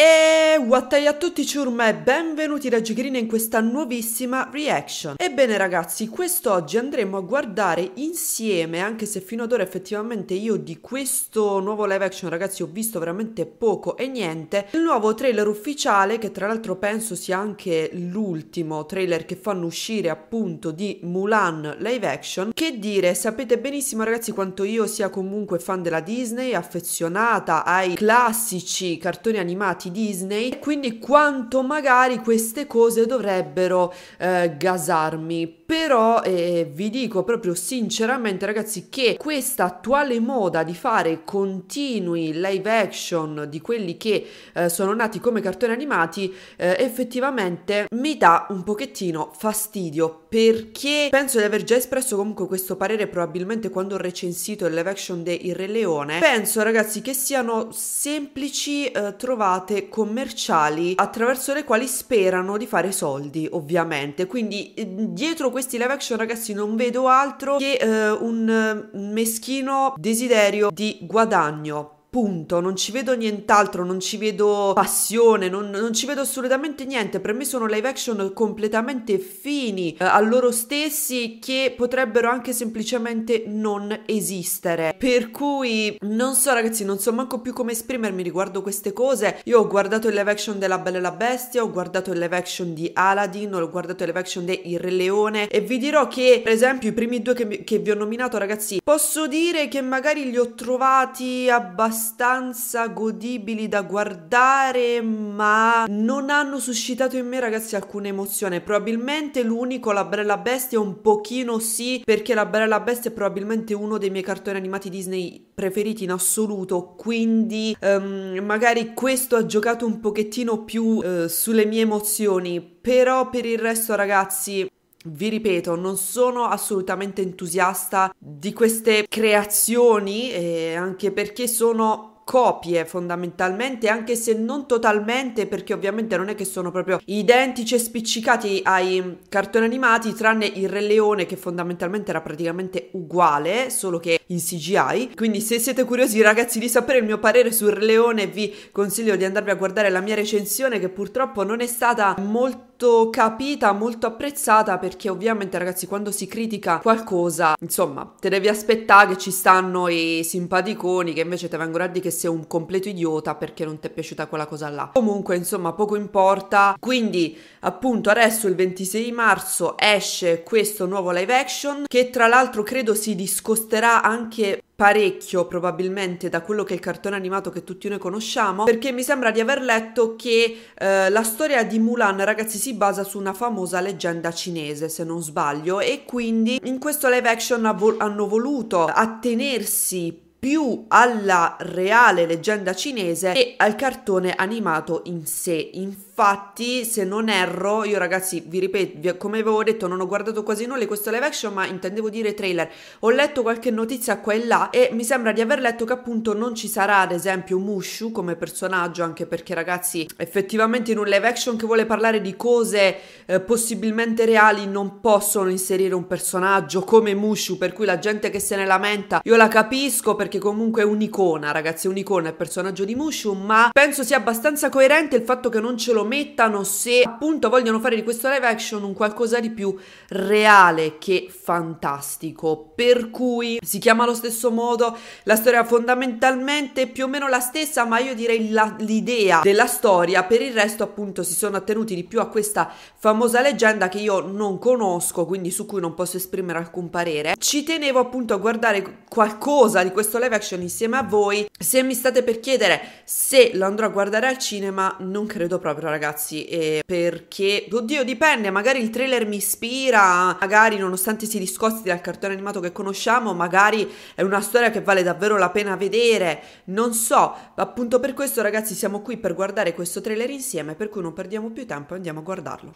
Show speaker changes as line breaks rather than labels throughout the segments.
Eh. guattai a tutti ciurma e benvenuti da Gigrina in questa nuovissima reaction. Ebbene ragazzi, quest'oggi andremo a guardare insieme, anche se fino ad ora effettivamente io di questo nuovo live action ragazzi ho visto veramente poco e niente, il nuovo trailer ufficiale che tra l'altro penso sia anche l'ultimo trailer che fanno uscire appunto di Mulan live action, che dire, sapete benissimo ragazzi quanto io sia comunque fan della Disney, affezionata ai classici cartoni animati Disney, e quindi quanto magari queste cose dovrebbero eh, gasarmi però eh, vi dico proprio sinceramente ragazzi che questa attuale moda di fare continui live action di quelli che eh, sono nati come cartoni animati eh, effettivamente mi dà un pochettino fastidio perché penso di aver già espresso comunque questo parere probabilmente quando ho recensito il live action di Il Re Leone penso ragazzi che siano semplici eh, trovate commerciali attraverso le quali sperano di fare soldi ovviamente quindi eh, dietro questo questi live action ragazzi non vedo altro che eh, un eh, meschino desiderio di guadagno punto, non ci vedo nient'altro, non ci vedo passione, non, non, ci vedo assolutamente niente. Per me sono live action completamente fini eh, a loro stessi che potrebbero anche semplicemente non esistere. Per cui non so ragazzi, non so manco più come esprimermi riguardo queste cose. Io ho guardato il live action della Bella e la Bestia, ho guardato il live action di Aladdin, ho guardato il live action di Il Re Leone e vi dirò che per esempio i primi due che, che vi ho nominato ragazzi, posso dire che magari li ho trovati abbastanza abbastanza godibili da guardare, ma non hanno suscitato in me, ragazzi, alcuna emozione. Probabilmente l'unico, la Bella Bestia, un pochino sì, perché la Brella Bestia è probabilmente uno dei miei cartoni animati Disney preferiti in assoluto, quindi um, magari questo ha giocato un pochettino più uh, sulle mie emozioni, però per il resto ragazzi vi ripeto, non sono assolutamente entusiasta di queste creazioni, eh, anche perché sono copie fondamentalmente, anche se non totalmente, perché ovviamente non è che sono proprio identici e spiccicati ai cartoni animati, tranne il Re Leone che fondamentalmente era praticamente uguale, solo che in CGI. Quindi se siete curiosi ragazzi di sapere il mio parere sul Re Leone, vi consiglio di andarvi a guardare la mia recensione che purtroppo non è stata molto molto capita, molto apprezzata perché ovviamente ragazzi quando si critica qualcosa, insomma, te devi aspettare che ci stanno i simpaticoni che invece te vengono a dire che sei un completo idiota perché non ti è piaciuta quella cosa là. Comunque insomma poco importa, quindi appunto adesso il 26 marzo esce questo nuovo live action che tra l'altro credo si discosterà anche parecchio probabilmente da quello che è il cartone animato che tutti noi conosciamo perché mi sembra di aver letto che eh, la storia di Mulan ragazzi si basa su una famosa leggenda cinese se non sbaglio e quindi in questo live action hanno voluto attenersi più alla reale leggenda cinese e al cartone animato in sé. Infatti Infatti, se non erro, io ragazzi, vi ripeto, vi, come avevo detto, non ho guardato quasi nulla di questo live action, ma intendevo dire trailer. Ho letto qualche notizia qua e là e mi sembra di aver letto che appunto non ci sarà ad esempio Mushu come personaggio, anche perché ragazzi, effettivamente in un live action che vuole parlare di cose eh, possibilmente reali non possono inserire un personaggio come Mushu, per cui la gente che se ne lamenta, io la capisco perché comunque è un'icona, ragazzi, è un'icona, il personaggio di Mushu, ma penso sia abbastanza coerente il fatto che non ce lo compromettano se appunto vogliono fare di questo live action un qualcosa di più reale che fantastico. Per cui si chiama allo stesso modo, la storia fondamentalmente più o meno la stessa, ma io direi la, l'idea della storia. Per il resto appunto si sono attenuti di più a questa famosa leggenda che io non conosco, quindi su cui non posso esprimere alcun parere. Ci tenevo appunto a guardare qualcosa di questo live action insieme a voi. Se mi state per chiedere se lo andrò a guardare al cinema, non credo proprio ragazzi, eh, perché, oddio, dipende, magari il trailer mi ispira, magari nonostante si discosti dal cartone animato che conosciamo, magari è una storia che vale davvero la pena vedere, non so, appunto per questo ragazzi siamo qui per guardare questo trailer insieme, per cui non perdiamo più tempo e andiamo a guardarlo.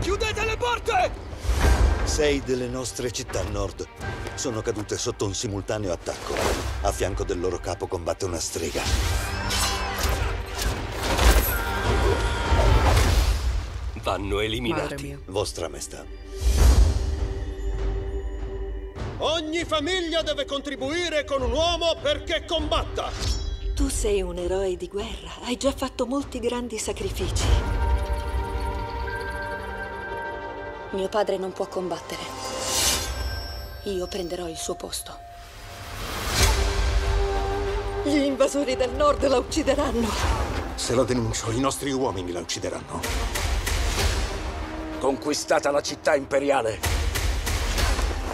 Chiudete le porte! Sei delle nostre città nord sono cadute sotto un simultaneo attacco. A fianco del loro capo combatte una strega. Vanno eliminati. Vostra maestà. Ogni famiglia deve contribuire con un uomo perché combatta. Tu sei un eroe di guerra. Hai già fatto molti grandi sacrifici. Mio padre non può combattere. Io prenderò il suo posto. Gli invasori del nord la uccideranno. Se la denuncio, i nostri uomini la uccideranno. Conquistata la città imperiale,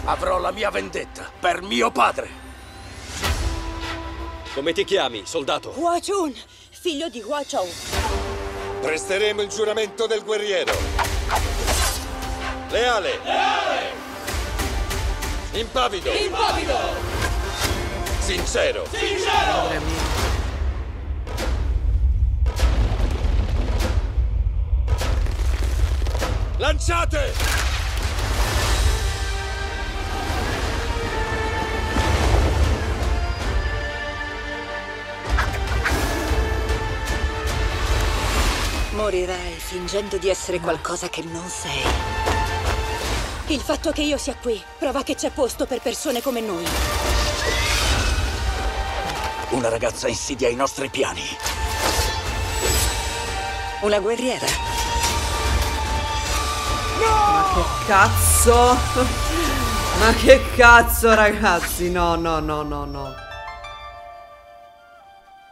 avrò la mia vendetta per mio padre. Come ti chiami, soldato? Hua Chun, figlio di Hua Chou. Presteremo il giuramento del guerriero. Leale. Leale. Impavido. Impavido. Sincero. Sincero. Lanciate! Morirai fingendo di essere qualcosa che non sei. Il fatto che io sia qui prova che c'è posto per persone come noi. Una ragazza insidia i nostri piani. Una guerriera. No! Ma che cazzo? Ma che cazzo, ragazzi? No, no, no, no, no.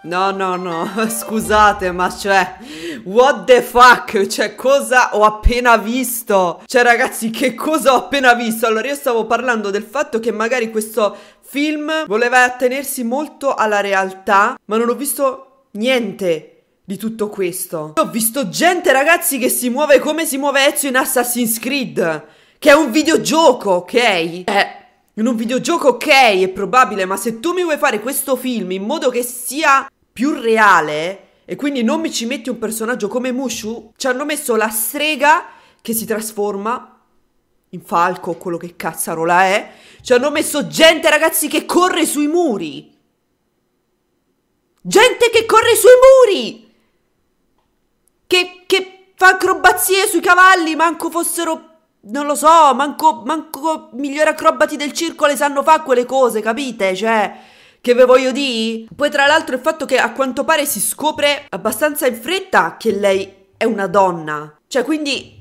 No, no, no, scusate, ma cioè, what the fuck? Cioè, cosa ho appena visto? Cioè, ragazzi, che cosa ho appena visto? Allora, io stavo parlando del fatto che magari questo film voleva attenersi molto alla realtà, ma non ho visto niente di tutto questo. Io ho visto gente, ragazzi, che si muove come si muove Ezio in Assassin's Creed, che è un videogioco, ok? Eh... In un videogioco ok è probabile, ma se tu mi vuoi fare questo film in modo che sia più reale e quindi non mi ci metti un personaggio come Mushu, ci hanno messo la strega che si trasforma in falco o quello che cazzarola è, ci hanno messo gente ragazzi che corre sui muri. Gente che corre sui muri! Che, che fa acrobazie sui cavalli, manco fossero non lo so, manco, manco migliori acrobati del circo le sanno fare quelle cose, capite? Cioè, che ve voglio dire? Poi tra l'altro il fatto che a quanto pare si scopre abbastanza in fretta che lei è una donna. Cioè quindi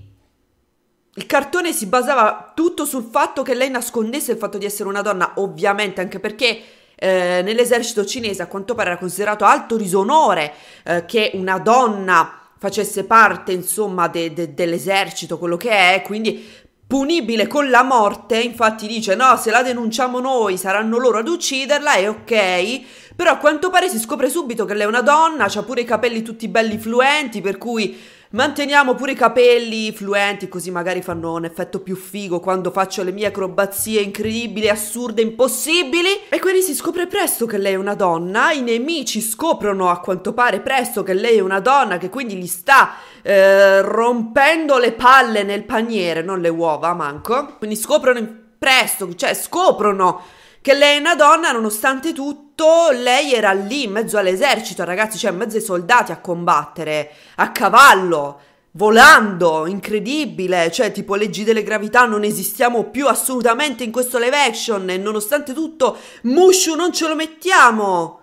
il cartone si basava tutto sul fatto che lei nascondesse il fatto di essere una donna, ovviamente, anche perché eh, nell'esercito cinese a quanto pare era considerato alto disonore eh, che una donna facesse parte, insomma, de de dell'esercito, quello che è, quindi punibile con la morte, infatti dice no, se la denunciamo noi saranno loro ad ucciderla, è ok, però a quanto pare si scopre subito che lei è una donna, ha pure i capelli tutti belli fluenti, per cui Manteniamo pure i capelli fluenti, così magari fanno un effetto più figo quando faccio le mie acrobazie incredibili, assurde, impossibili. E quindi si scopre presto che lei è una donna, i nemici scoprono a quanto pare presto che lei è una donna, che quindi gli sta eh, rompendo le palle nel paniere, non le uova manco. Quindi scoprono presto, cioè scoprono che lei è una donna, nonostante tutto, lei era lì in mezzo all'esercito, ragazzi, cioè in mezzo ai soldati a combattere, a cavallo, volando, incredibile, cioè tipo leggi delle gravità, non esistiamo più assolutamente in questo live action e nonostante tutto Mushu non ce lo mettiamo.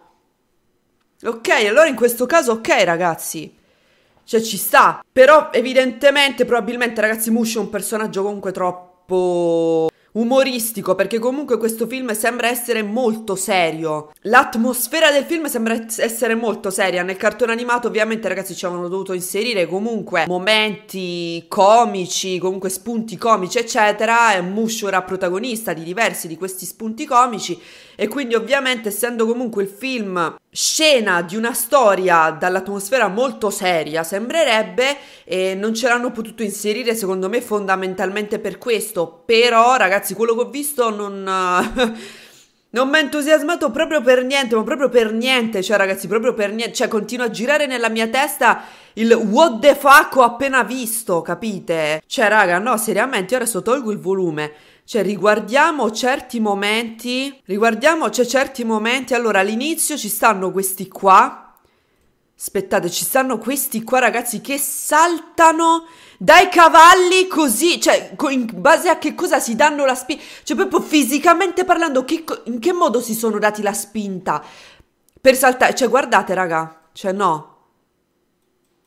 Ok, allora in questo caso ok ragazzi. Cioè ci sta, però evidentemente probabilmente ragazzi Mushu è un personaggio comunque troppo umoristico perché comunque questo film sembra essere molto serio. L'atmosfera del film sembra essere molto seria. Nel cartone animato ovviamente ragazzi ci avevano dovuto inserire comunque momenti comici, comunque spunti comici eccetera. era protagonista di diversi di questi spunti comici e quindi ovviamente essendo comunque il film scena di una storia dall'atmosfera molto seria, sembrerebbe, e non ce l'hanno potuto inserire secondo me fondamentalmente per questo. Però ragazzi, quello che ho visto non... Non mi ha entusiasmato proprio per niente, ma proprio per niente, cioè ragazzi, proprio per niente, cioè continua a girare nella mia testa il what the fuck ho appena visto, capite? Cioè raga, no, seriamente, io adesso tolgo il volume cioè, riguardiamo certi momenti, riguardiamo, cioè, certi momenti, allora all'inizio ci stanno questi qua, aspettate, ci stanno questi qua ragazzi che saltano dai cavalli così, cioè, in base a che cosa si danno la spinta, cioè, proprio fisicamente parlando, che, in che modo si sono dati la spinta per saltare, cioè, guardate raga, cioè, no,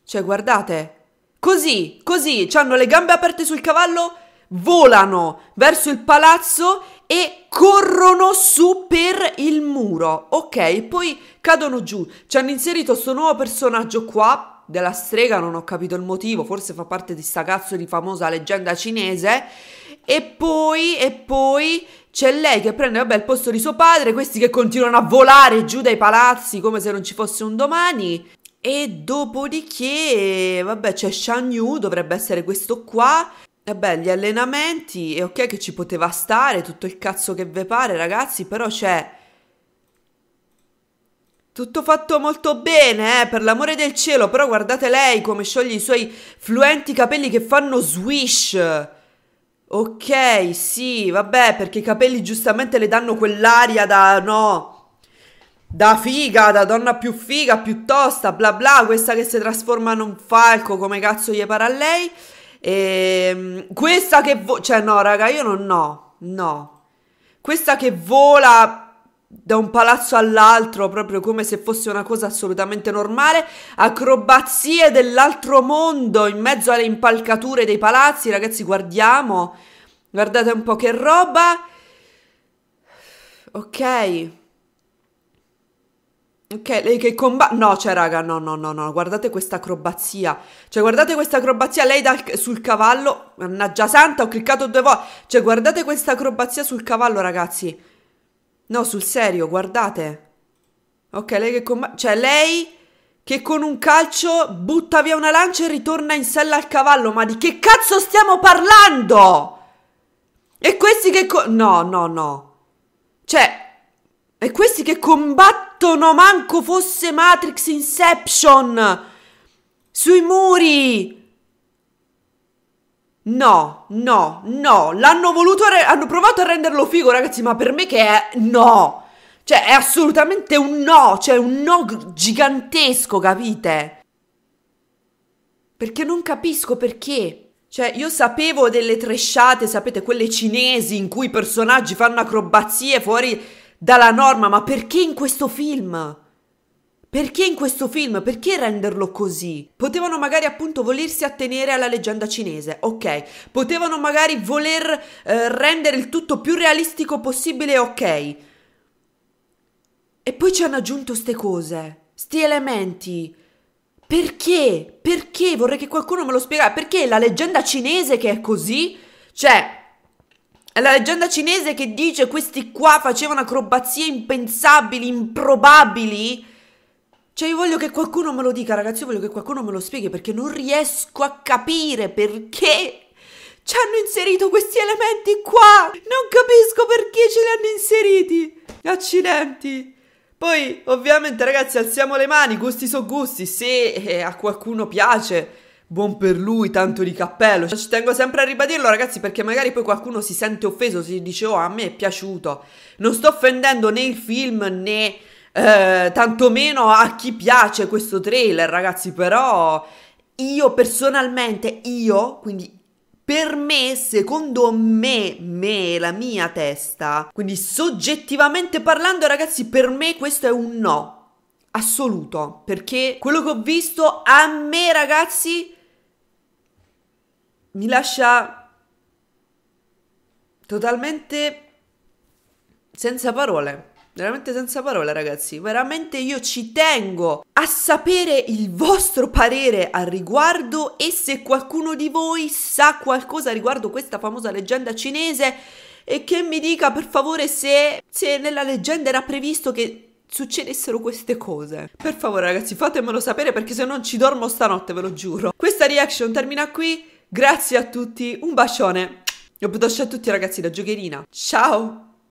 cioè, guardate, così, così, hanno le gambe aperte sul cavallo volano verso il palazzo e corrono su per il muro, ok? Poi cadono giù. Ci hanno inserito questo nuovo personaggio qua, della strega, non ho capito il motivo, forse fa parte di sta cazzo di famosa leggenda cinese. E poi, e poi c'è lei che prende vabbè, il posto di suo padre, questi che continuano a volare giù dai palazzi come se non ci fosse un domani. E dopodiché, vabbè, c'è Shan Yu, dovrebbe essere questo qua e eh beh, gli allenamenti è ok che ci poteva stare, tutto il cazzo che ve pare, ragazzi, però c'è. Cioè, tutto fatto molto bene, eh, per l'amore del cielo, però guardate lei come scioglie i suoi fluenti capelli che fanno swish. Ok, sì, vabbè, perché i capelli giustamente le danno quell'aria da no. Da figa, da donna più figa, piuttosto, bla bla, questa che si trasforma in un falco, come cazzo gli pare a lei. E, ehm, questa che vola, cioè no raga, io non no, no. Questa che vola da un palazzo all'altro, proprio come se fosse una cosa assolutamente normale, acrobazie dell'altro mondo in mezzo alle impalcature dei palazzi, ragazzi, guardiamo, guardate un po' che roba. Ok. Che, lei eh, che combatte. No, cioè, raga, no, no, no, no. Guardate questa acrobazia. Cioè, guardate questa acrobazia. Lei dal, sul cavallo. Mannaggia santa, ho cliccato due volte. Cioè, guardate questa acrobazia sul cavallo, ragazzi. No, sul serio, guardate. Ok, lei che combatte. Cioè, lei che con un calcio butta via una lancia e ritorna in sella al cavallo. Ma di che cazzo stiamo parlando? E questi che. No, no, no. Cioè, e questi che combattono esatto, no manco fosse Matrix Inception. Sui muri. No, no, no, l'hanno voluto, hanno provato a renderlo figo, ragazzi, ma per me che è no. Cioè, è assolutamente un no, cioè un no gigantesco, capite? Perché non capisco perché. Cioè, io sapevo delle tresciate, sapete, quelle cinesi in cui i personaggi fanno acrobazie fuori dalla norma, ma perché in questo film? Perché in questo film? Perché renderlo così? Potevano magari appunto volersi attenere alla leggenda cinese, ok. Potevano magari voler eh, rendere il tutto più realistico possibile, ok. E poi ci hanno aggiunto ste cose, sti elementi. Perché? Perché? Vorrei che qualcuno me lo spiegasse. Perché la leggenda cinese che è così? Cioè, è la leggenda cinese che dice questi qua facevano acrobazie impensabili, improbabili. Cioè, io voglio che qualcuno me lo dica, ragazzi, io voglio che qualcuno me lo spieghi perché non riesco a capire perché ci hanno inserito questi elementi qua. Non capisco perché ce li hanno inseriti. Accidenti. Poi, ovviamente, ragazzi, alziamo le mani, gusti so gusti, se eh, a qualcuno piace Buon per lui, tanto di cappello. Ci tengo sempre a ribadirlo, ragazzi, perché magari poi qualcuno si sente offeso, si dice, oh, a me è piaciuto. Non sto offendendo né il film né eh, tantomeno a chi piace questo trailer, ragazzi, però io personalmente, io, quindi per me, secondo me, me, la mia testa, quindi soggettivamente parlando, ragazzi, per me questo è un no assoluto, perché quello che ho visto a me, ragazzi, mi lascia totalmente senza parole. Veramente senza parole, ragazzi. Veramente io ci tengo a sapere il vostro parere al riguardo e se qualcuno di voi sa qualcosa riguardo questa famosa leggenda cinese e che mi dica per favore se, se nella leggenda era previsto che succedessero queste cose. Per favore, ragazzi, fatemelo sapere perché se non ci dormo stanotte, ve lo giuro. Questa reaction termina qui. Grazie a tutti, un bacione. E un a tutti ragazzi da Giocherina. Ciao!